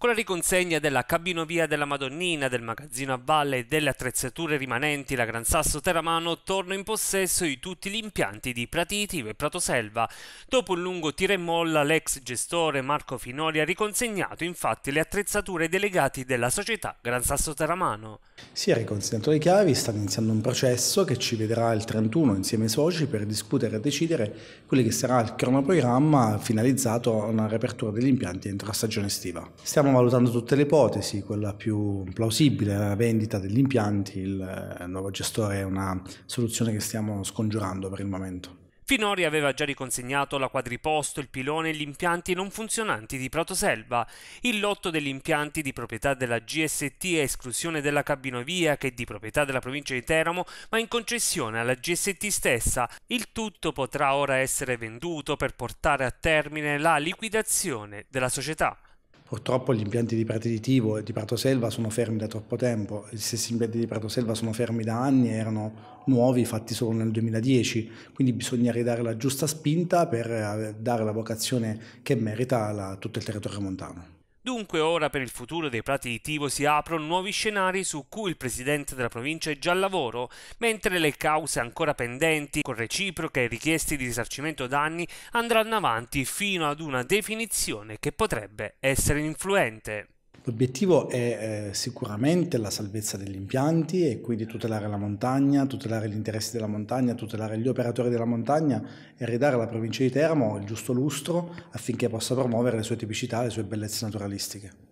con la riconsegna della cabinovia della Madonnina, del magazzino a valle e delle attrezzature rimanenti, la Gran Sasso Teramano torna in possesso di tutti gli impianti di Pratiti e Pratoselva. Dopo un lungo tira e molla, l'ex gestore Marco Finori ha riconsegnato infatti le attrezzature delegati della società Gran Sasso Teramano. Si è riconsegnato le chiavi, sta iniziando un processo che ci vedrà il 31 insieme ai soci per discutere e decidere quello che sarà il cronoprogramma finalizzato a una riapertura degli impianti entro la stagione estiva. Stiamo stiamo valutando tutte le ipotesi, quella più plausibile è la vendita degli impianti, il eh, nuovo gestore è una soluzione che stiamo scongiurando per il momento. Finori aveva già riconsegnato la quadriposto, il pilone e gli impianti non funzionanti di Protoselva. Il lotto degli impianti di proprietà della GST a esclusione della cabinovia che è di proprietà della provincia di Teramo, ma in concessione alla GST stessa. Il tutto potrà ora essere venduto per portare a termine la liquidazione della società. Purtroppo gli impianti di predilitivo e di Pratoselva sono fermi da troppo tempo, gli stessi impianti di Pratoselva sono fermi da anni e erano nuovi, fatti solo nel 2010, quindi bisogna ridare la giusta spinta per eh, dare la vocazione che merita a tutto il territorio montano. Dunque ora per il futuro dei prati di Tivo si aprono nuovi scenari su cui il presidente della provincia è già al lavoro, mentre le cause ancora pendenti con reciproche richieste di risarcimento danni andranno avanti fino ad una definizione che potrebbe essere influente. L'obiettivo è eh, sicuramente la salvezza degli impianti e quindi tutelare la montagna, tutelare gli interessi della montagna, tutelare gli operatori della montagna e ridare alla provincia di Teramo il giusto lustro affinché possa promuovere le sue tipicità, le sue bellezze naturalistiche.